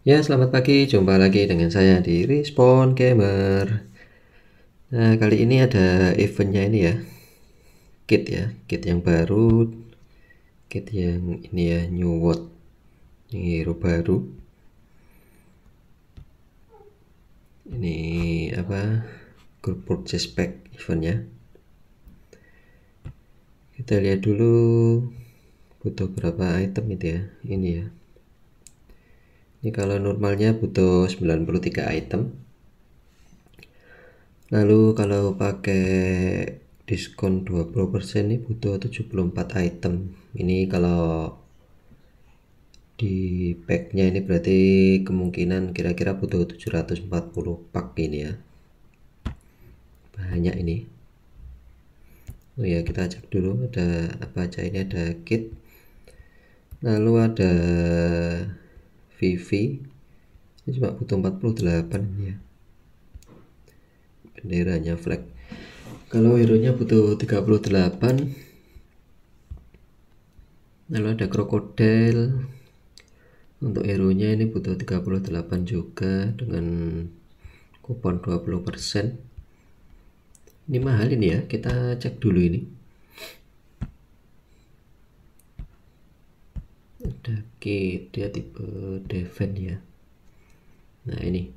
Ya, selamat pagi. Jumpa lagi dengan saya di Respon Gamer. Nah, kali ini ada eventnya ini ya. Kit ya, kit yang baru. Kit yang ini ya, New World. Ini hero baru. Ini apa? Group purchase pack eventnya. Kita lihat dulu butuh berapa item itu ya. Ini ya ini kalau normalnya butuh 93 item lalu kalau pakai diskon 20% ini butuh 74 item ini kalau di packnya ini berarti kemungkinan kira-kira butuh 740 pack ini ya banyak ini oh ya kita cek dulu ada apa aja ini ada kit lalu ada VV ini cuma butuh 48 ini ya benderanya flag kalau hero nya butuh 38 lalu ada krokodil untuk hero nya ini butuh 38 juga dengan kupon 20% ini mahal ini ya kita cek dulu ini Daki dia tipe Deven ya nah ini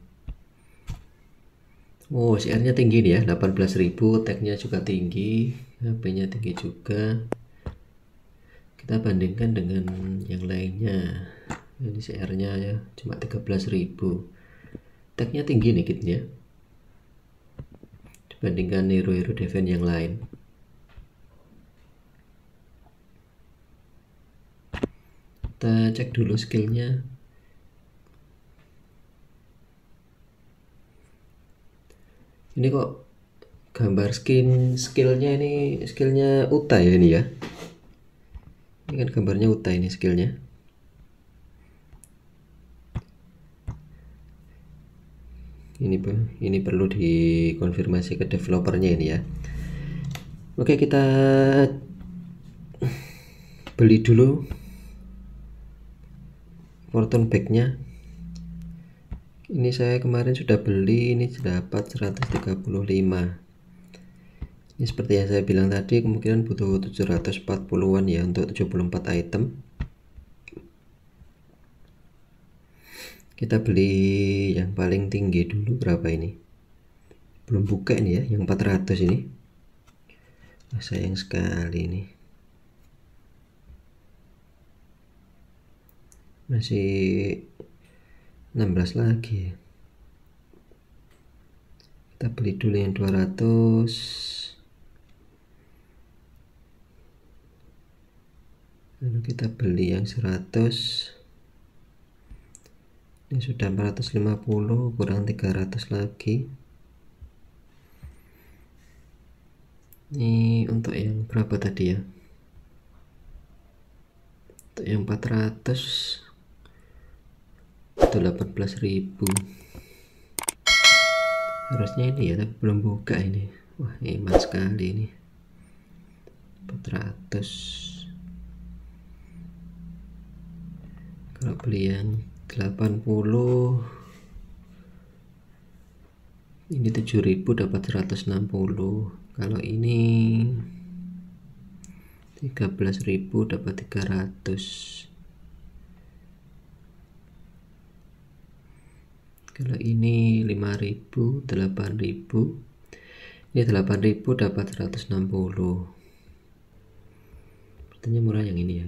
Oh CR nya tinggi nih ya 18.000 tagnya juga tinggi HP nya tinggi juga kita bandingkan dengan yang lainnya ini CR nya ya cuma 13.000 tag nya tinggi nih kitnya dibandingkan hero-hero Deven yang lain kita cek dulu skillnya ini kok gambar skin skillnya ini skillnya Uta ya ini ya ini kan gambarnya Uta ini skillnya ini pun ini perlu dikonfirmasi ke developernya ini ya oke kita beli dulu Morton bagnya ini saya kemarin sudah beli ini dapat 135 ini seperti yang saya bilang tadi kemungkinan butuh 740-an ya untuk 74 item kita beli yang paling tinggi dulu berapa ini belum buka ini ya yang 400 ini nah, sayang sekali ini. masih 16 lagi ya. kita beli dulu yang 200 lalu kita beli yang 100 ini sudah 450 kurang 300 lagi ini untuk yang berapa tadi ya untuk yang 400 18.000 harusnya ini ya tapi belum buka ini wah hebat sekali ini 400 kalau beli yang 80 ini 7000 dapat 160 kalau ini 13.000 dapat 300 kalau ini 5000 8000 ini 8000 dapat 160 sepertinya murah yang ini ya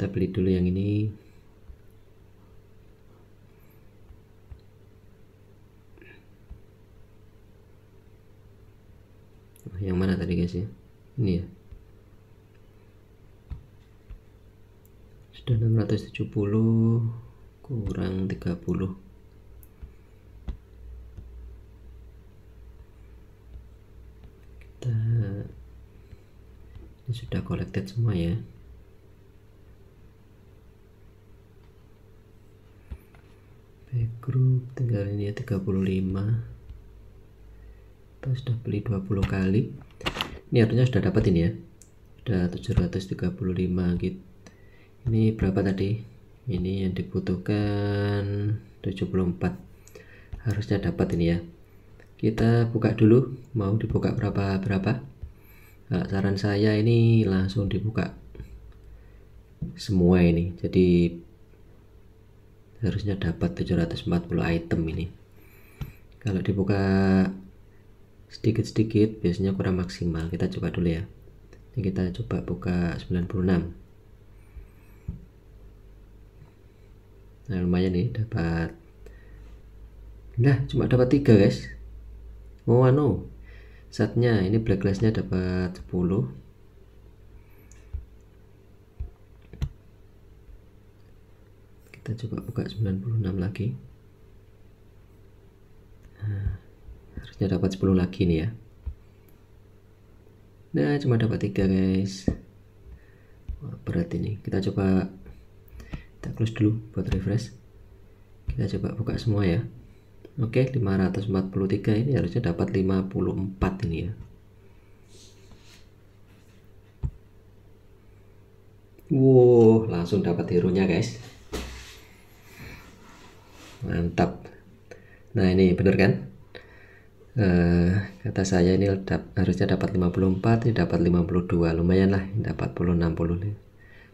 kita beli dulu yang ini oh, yang mana tadi guys ya ini ya sudah 670 kurang 30 kita ini sudah collected semua ya Backgroup tinggal ini ya 35 kita sudah beli 20 kali ini artinya sudah dapat ini ya sudah 735 gitu ini berapa tadi ini yang dibutuhkan 74 harusnya dapat ini ya kita buka dulu mau dibuka berapa berapa nah, saran saya ini langsung dibuka semua ini jadi harusnya dapat 740 item ini kalau dibuka sedikit-sedikit biasanya kurang maksimal kita coba dulu ya ini kita coba buka 96 nah lumayan nih dapat nah cuma dapat tiga guys oh anu satnya ini black glassnya dapat 10 kita coba buka 96 lagi nah, harusnya dapat 10 lagi nih ya nah cuma dapat tiga guys berat ini kita coba kita close dulu buat refresh kita coba buka semua ya Oke 543 ini harusnya dapat 54 ini ya Wow langsung dapat hero nya guys mantap nah ini bener kan uh, kata saya ini harusnya dapat 54 ini dapat 52 lumayan lah dapat 60 nih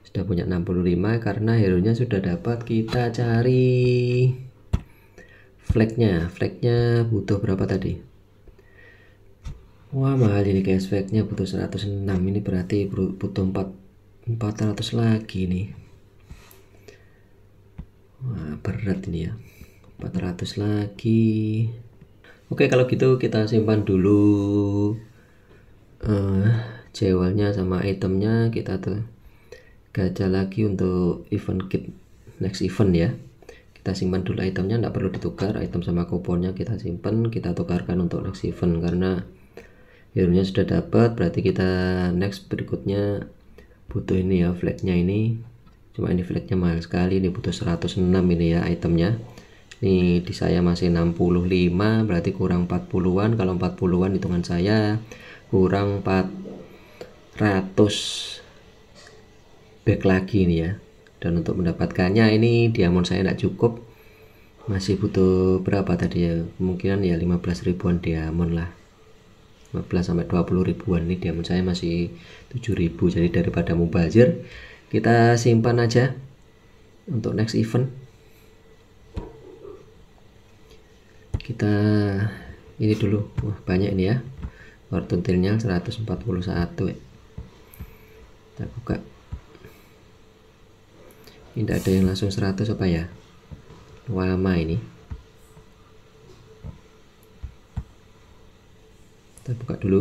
sudah punya 65 karena hero-nya sudah dapat kita cari flag nya butuh berapa tadi wah mahal ini guys nya butuh 106 ini berarti butuh 4 400 lagi nih wah berat ini ya 400 lagi oke kalau gitu kita simpan dulu uh, jewelnya sama itemnya kita tuh gajah lagi untuk event kit next event ya kita simpan dulu itemnya tidak perlu ditukar item sama kuponnya kita simpan kita tukarkan untuk next event karena hero-nya sudah dapat berarti kita next berikutnya butuh ini ya flagnya ini cuma ini flagnya mahal sekali ini butuh 106 ini ya itemnya ini di saya masih 65 berarti kurang 40-an kalau 40-an hitungan saya kurang 400 back lagi ini ya dan untuk mendapatkannya ini diamond saya tidak cukup masih butuh berapa tadi ya kemungkinan ya 15 ribuan diamond lah 15 sampai 20 ribuan ini diamond saya masih ribu jadi daripada mubazir kita simpan aja untuk next event kita ini dulu wah banyak ini ya orton 141 ya kita buka ini tidak ada yang langsung 100 apa ya lama ini kita buka dulu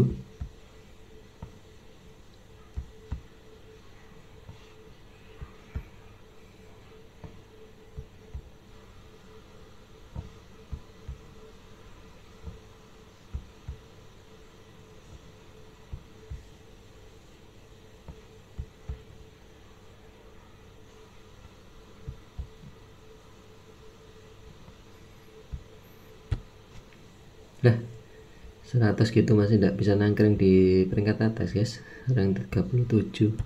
100 gitu masih tidak bisa nangkring di peringkat atas guys rank 37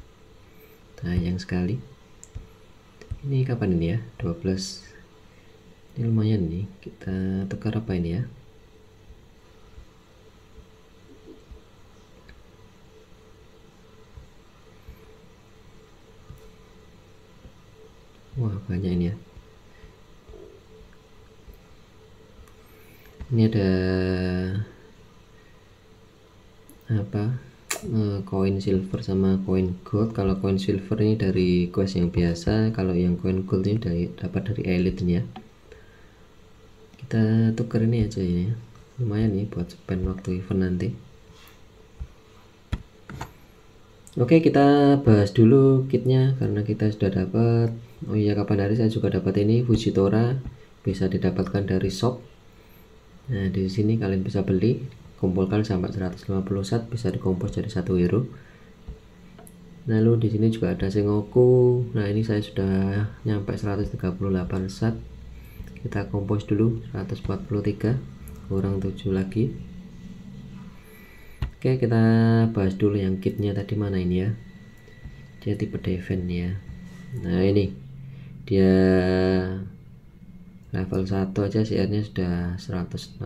sayang sekali ini kapan ini ya 12 ini lumayan nih kita tukar apa ini ya Wah banyak ini ya Ini ada apa eh, koin uh, silver sama koin gold kalau koin silver ini dari quest yang biasa kalau yang koin gold ini dari, dapat dari elite ya kita tuker ini aja ini ya. lumayan nih buat spend waktu event nanti Oke kita bahas dulu kitnya karena kita sudah dapat Oh iya kapan hari saya juga dapat ini Fujitora bisa didapatkan dari shop Nah di sini kalian bisa beli kumpulkan sampai 150 set bisa dikompos jadi satu hero lalu di sini juga ada Sengoku nah ini saya sudah nyampe 138 set kita kompos dulu 143 kurang 7 lagi oke kita bahas dulu yang kitnya tadi mana ini ya dia tipe defense ya nah ini dia level 1 aja CR nya sudah 161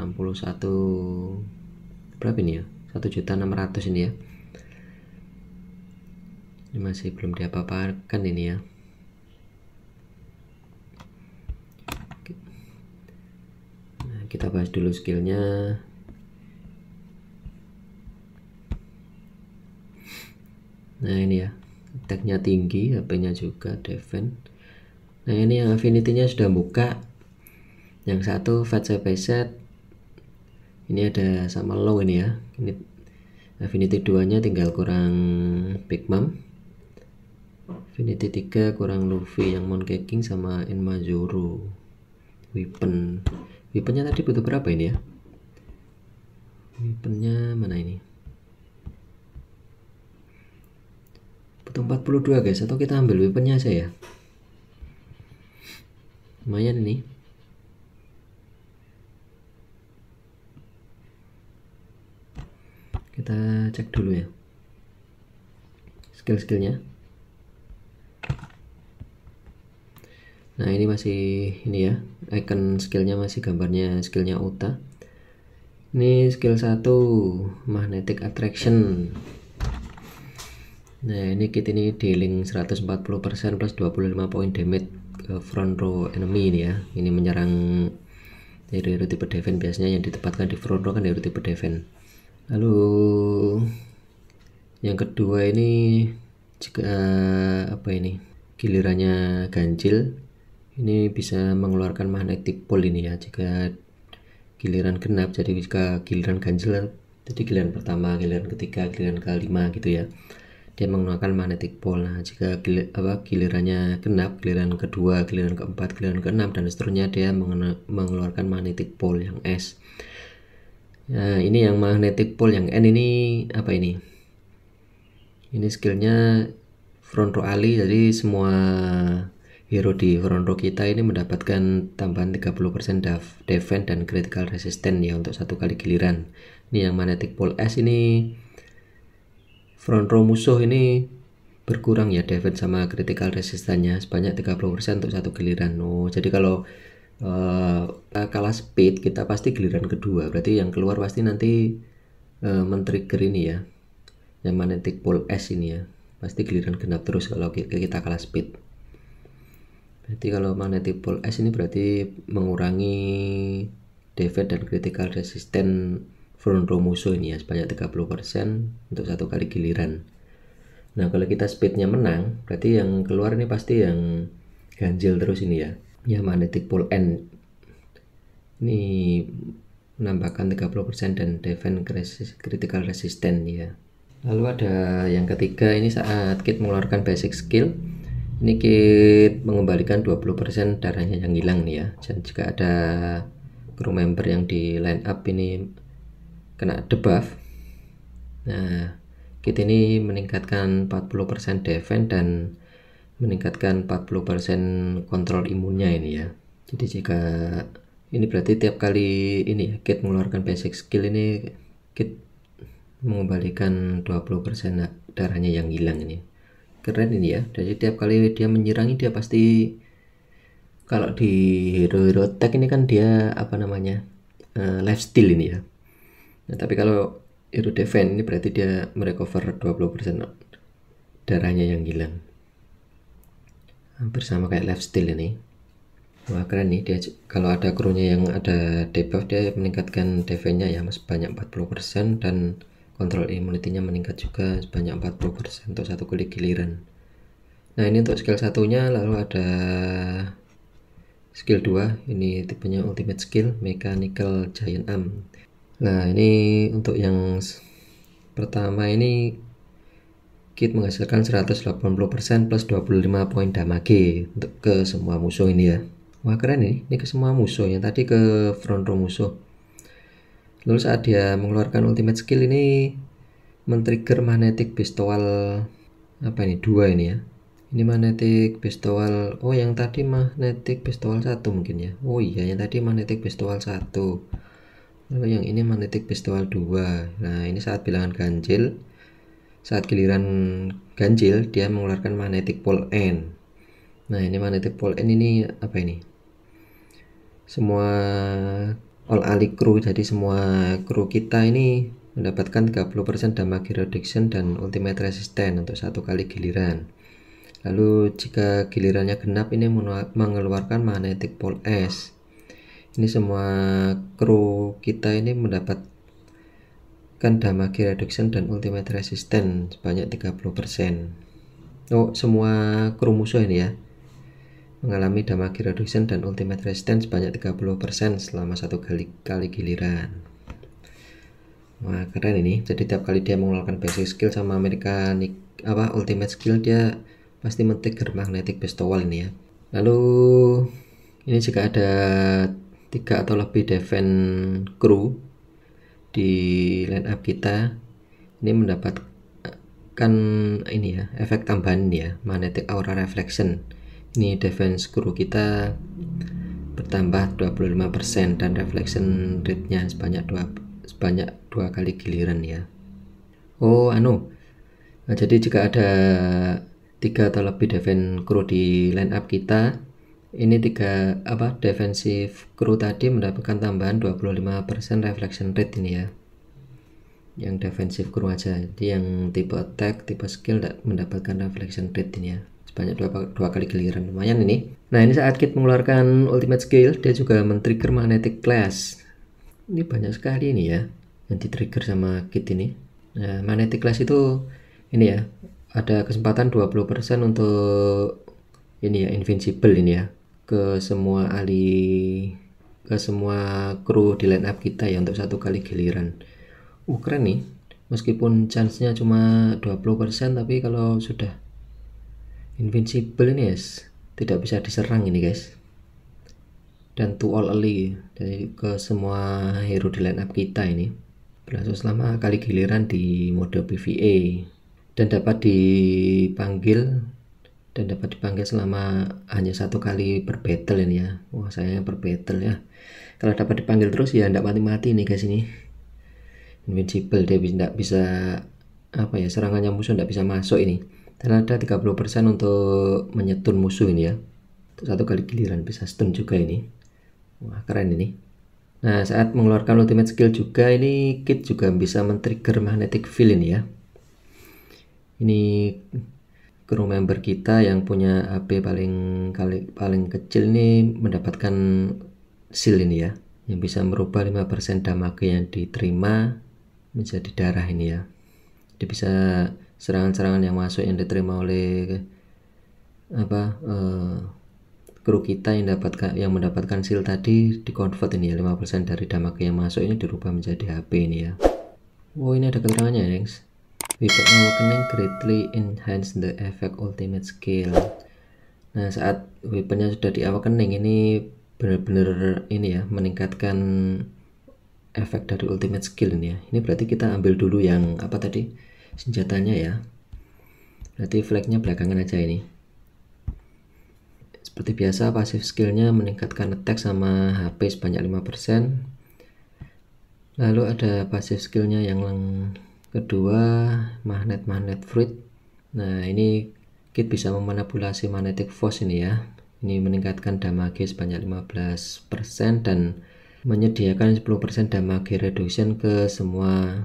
berapa ini ya 1 juta 600 ini ya ini masih belum diapa-apakan ini ya nah, kita bahas dulu skillnya nah ini ya tagnya tinggi HP-nya juga defense. nah ini yang affinity-nya sudah buka yang satu fat set ini ada sama low ini ya ini affinity 2 nya tinggal kurang Big Mom. affinity 3 kurang luffy yang mooncaking sama Zoro. weapon nya tadi butuh berapa ini ya nya mana ini butuh 42 guys atau kita ambil nya aja ya lumayan ini kita cek dulu ya skill-skillnya nah ini masih ini ya icon skillnya masih gambarnya skillnya Uta ini skill 1 magnetic attraction nah ini kit ini dealing 140% plus 25 poin damage ke front row enemy ini ya ini menyerang hero-hero tipe defense biasanya yang ditempatkan di front row kan hero tipe defense lalu yang kedua ini jika eh, apa ini gilirannya ganjil ini bisa mengeluarkan magnetic pole ini ya jika giliran genap jadi jika giliran ganjil jadi giliran pertama giliran ketiga giliran kelima gitu ya dia menggunakan magnetic pole nah jika gilir, apa, gilirannya genap giliran kedua giliran keempat giliran keenam dan seterusnya dia mengeluarkan magnetic pole yang S Nah, ini yang magnetic pole yang N ini apa ini? Ini skillnya front row Ali jadi semua hero di front row kita ini mendapatkan tambahan 30% defense dan critical resistance ya untuk satu kali giliran. Ini yang magnetic pole S ini front row musuh ini berkurang ya defense sama critical resistance-nya sebanyak 30% untuk satu giliran. Oh, jadi kalau uh, Eh, kalah speed kita pasti giliran kedua berarti yang keluar pasti nanti menteri eh, men-trigger ya yang magnetic pole S ini ya pasti giliran genap terus kalau kita kalah speed berarti kalau magnetic pole S ini berarti mengurangi defect dan critical resistance front row musuh ini ya sebanyak 30% untuk satu kali giliran nah kalau kita speednya menang berarti yang keluar ini pasti yang ganjil terus ini ya ya magnetic pole N ini menambahkan 30% dan defense critical resistance ya lalu ada yang ketiga ini saat kit mengeluarkan basic skill ini kit mengembalikan 20% darahnya yang hilang nih ya dan jika ada crew member yang di line up ini kena debuff nah kit ini meningkatkan 40% defense dan meningkatkan 40% kontrol imunnya ini ya jadi jika ini berarti tiap kali ini ya Kit mengeluarkan basic skill ini Kit mengembalikan 20% darahnya yang hilang ini keren ini ya jadi tiap kali dia menyerangi dia pasti kalau di hero-hero tag ini kan dia apa namanya uh, eh, steal ini ya nah, tapi kalau hero defense ini berarti dia merecover 20% darahnya yang hilang hampir sama kayak life steal ini Wah keren nih dia kalau ada krunya yang ada debuff dia meningkatkan DV nya ya mas banyak 40% dan kontrol immunity nya meningkat juga sebanyak 40% untuk satu kali giliran nah ini untuk skill satunya lalu ada skill 2 ini tipenya ultimate skill mechanical giant arm nah ini untuk yang pertama ini kit menghasilkan 180% plus 25 poin damage untuk ke semua musuh ini ya Wah keren nih, ya. ini ke semua musuh yang tadi ke front row musuh. Lalu saat dia mengeluarkan ultimate skill ini men-trigger magnetic pistol apa ini dua ini ya. Ini magnetic pistol. Oh yang tadi magnetic pistol satu mungkin ya. Oh iya yang tadi magnetic pistol satu. Lalu yang ini magnetic pistol dua. Nah ini saat bilangan ganjil saat giliran ganjil dia mengeluarkan magnetic pole N. Nah ini magnetic pole N ini apa ini? semua all ali crew jadi semua crew kita ini mendapatkan 30% damage reduction dan ultimate resistance untuk satu kali giliran lalu jika gilirannya genap ini mengeluarkan magnetic pole S ini semua kru kita ini mendapatkan damage reduction dan ultimate resistance sebanyak 30% oh semua kru musuh ini ya mengalami damage reduction dan ultimate resistance banyak 30% selama satu kali, kali giliran. Wah, keren ini. Jadi tiap kali dia mengeluarkan basic skill sama mekanik apa ultimate skill dia pasti men-trigger magnetic bestowal ini ya. Lalu ini jika ada tiga atau lebih defense crew di line up kita ini mendapatkan ini ya efek tambahan ya magnetic aura reflection ini defense guru kita bertambah 25% dan reflection rate-nya sebanyak dua sebanyak dua kali giliran ya. Oh, anu. Nah, jadi jika ada tiga atau lebih defense crew di line up kita, ini tiga apa defensive crew tadi mendapatkan tambahan 25% reflection rate ini ya. Yang defensive crew aja. Jadi yang tipe attack, tipe skill mendapatkan reflection rate ini ya sebanyak dua, dua kali giliran lumayan ini nah ini saat Kit mengeluarkan ultimate skill dia juga men-trigger magnetic class ini banyak sekali ini ya yang di-trigger sama Kit ini nah magnetic class itu ini ya ada kesempatan 20% untuk ini ya invincible ini ya ke semua ahli ke semua kru di line up kita ya untuk satu kali giliran uh keren nih meskipun chance-nya cuma 20% tapi kalau sudah invincible ini guys tidak bisa diserang ini guys dan to all early jadi ke semua hero di line up kita ini berlangsung selama kali giliran di mode PvE dan dapat dipanggil dan dapat dipanggil selama hanya satu kali per battle ini ya wah saya per battle ya kalau dapat dipanggil terus ya tidak mati-mati ini guys ini invincible dia tidak bisa apa ya serangannya musuh tidak bisa masuk ini dan ada 30% untuk menyetun musuh ini ya untuk satu kali giliran bisa stun juga ini wah keren ini nah saat mengeluarkan ultimate skill juga ini kit juga bisa men-trigger magnetic field ini ya ini crew member kita yang punya HP paling kali, paling kecil ini mendapatkan seal ini ya yang bisa merubah 5% damage yang diterima menjadi darah ini ya dia bisa serangan-serangan yang masuk yang diterima oleh apa eh, kru kita yang dapatkan yang mendapatkan seal tadi di convert ini ya 5% dari damage yang masuk ini dirubah menjadi HP ini ya Oh ini ada keterangannya ya gengs Without awakening greatly enhance the effect ultimate skill nah saat weaponnya sudah di awakening ini benar-benar ini ya meningkatkan efek dari ultimate skill ini ya ini berarti kita ambil dulu yang apa tadi senjatanya ya berarti flagnya belakangan aja ini seperti biasa pasif skillnya meningkatkan attack sama HP sebanyak 5% lalu ada pasif skillnya yang kedua magnet-magnet fruit nah ini kit bisa memanipulasi magnetic force ini ya ini meningkatkan damage sebanyak 15% dan menyediakan 10% damage reduction ke semua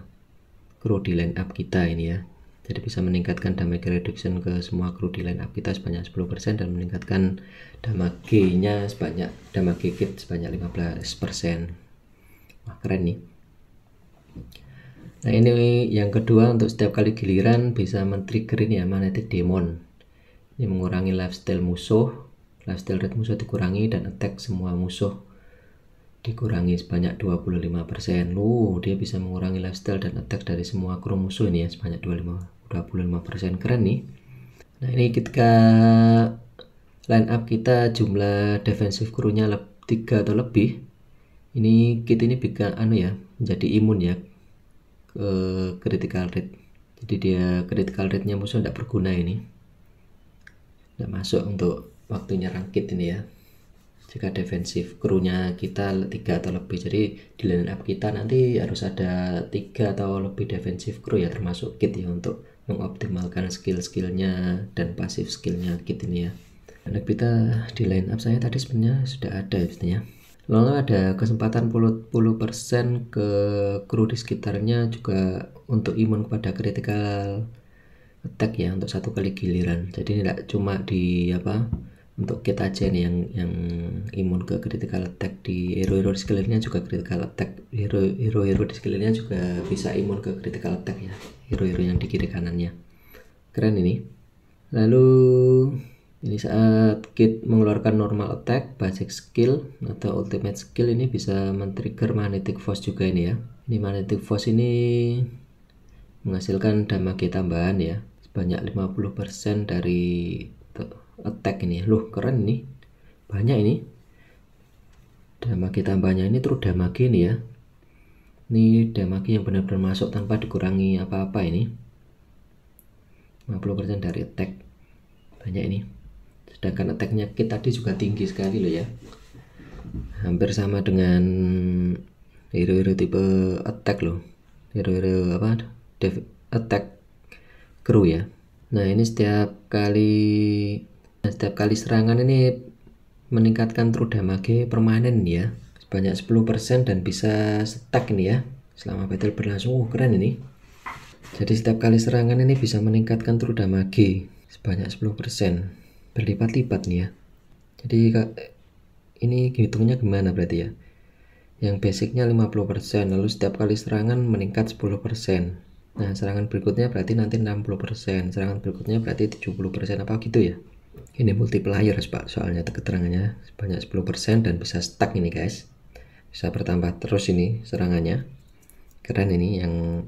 crew di line up kita ini ya jadi bisa meningkatkan damage reduction ke semua kru di line up kita sebanyak 10% dan meningkatkan damage nya sebanyak damage kit sebanyak 15% wah keren nih nah ini yang kedua untuk setiap kali giliran bisa men-trigger ini ya magnetic demon ini mengurangi lifestyle musuh lifestyle rate musuh dikurangi dan attack semua musuh dikurangi sebanyak 25% loh dia bisa mengurangi lifestyle dan attack dari semua kromosom ya sebanyak 25, 25% keren nih nah ini ketika line up kita jumlah defensive krunya 3 atau lebih ini kit ini bisa anu ya menjadi imun ya ke critical rate jadi dia critical rate nya musuh tidak berguna ini tidak masuk untuk waktu nyerang kit ini ya jika defensif krunya kita tiga atau lebih jadi di line up kita nanti harus ada tiga atau lebih defensif kru ya termasuk kit ya untuk mengoptimalkan skill-skillnya dan pasif skillnya kit ini ya dan kita di line up saya tadi sebenarnya sudah ada ya sebenarnya Lalu ada kesempatan puluh 10 ke kru di sekitarnya juga untuk imun kepada critical attack ya untuk satu kali giliran. Jadi tidak cuma di apa untuk kita aja nih yang yang imun ke critical attack di hero-hero di sekelilingnya juga critical attack hero-hero di sekelilingnya juga bisa imun ke critical attack ya hero-hero yang di kiri kanannya keren ini lalu ini saat kit mengeluarkan normal attack basic skill atau ultimate skill ini bisa men-trigger magnetic force juga ini ya ini magnetic force ini menghasilkan damage tambahan ya sebanyak 50% dari attack ini loh keren nih banyak ini damage tambahnya ini terus damage ini ya ini damage yang benar-benar masuk tanpa dikurangi apa-apa ini 50% dari attack banyak ini sedangkan attacknya kit tadi juga tinggi sekali loh ya hampir sama dengan hero-hero tipe attack loh hero-hero apa attack crew ya nah ini setiap kali setiap kali serangan ini meningkatkan true damage permanen ya sebanyak 10% dan bisa stack ini ya selama battle berlangsung uh, keren ini jadi setiap kali serangan ini bisa meningkatkan true damage sebanyak 10% berlipat-lipat nih ya jadi ini hitungnya gimana berarti ya yang basicnya 50% lalu setiap kali serangan meningkat 10% nah serangan berikutnya berarti nanti 60% serangan berikutnya berarti 70% apa gitu ya ini multiplier Pak soalnya keterangannya sebanyak 10% dan bisa stuck ini guys bisa bertambah terus ini serangannya keren ini yang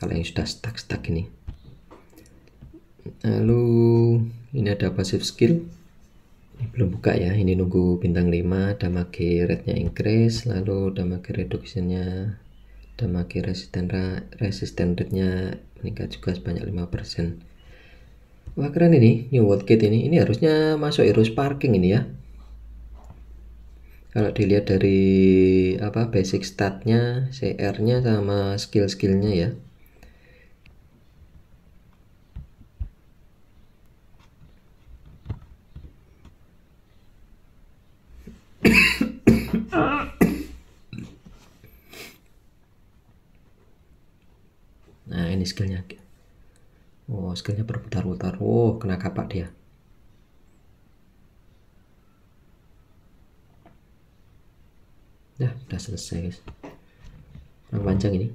kalau yang sudah stuck-stuck ini lalu ini ada passive skill ini belum buka ya ini nunggu bintang 5 damage rate nya increase lalu damage reduction nya damage resistance resisten rate nya meningkat juga sebanyak 5% Wah keren ini, New World Gate ini. Ini harusnya masuk Eros Parking ini ya. Kalau dilihat dari apa basic statnya, CR-nya sama skill-skillnya ya. nah ini skillnya Oh, skillnya berputar-putar. Oh, kena kapak dia. Nah, udah selesai guys. Yang panjang ini.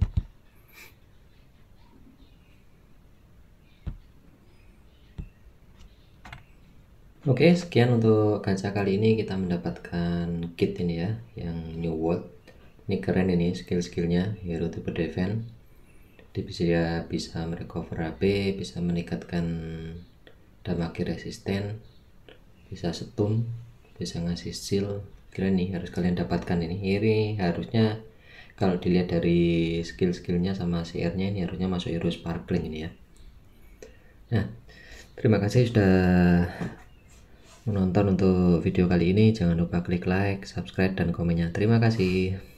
Oke, okay, sekian untuk kaca kali ini kita mendapatkan kit ini ya, yang New World. Ini keren ini skill-skillnya, Hero Tipe Defense dia bisa ya bisa merecover HP bisa meningkatkan damage resisten bisa setum bisa ngasih seal kira nih harus kalian dapatkan ini ini harusnya kalau dilihat dari skill-skillnya sama CR nya ini harusnya masuk hero sparkling ini ya nah terima kasih sudah menonton untuk video kali ini jangan lupa klik like subscribe dan komennya terima kasih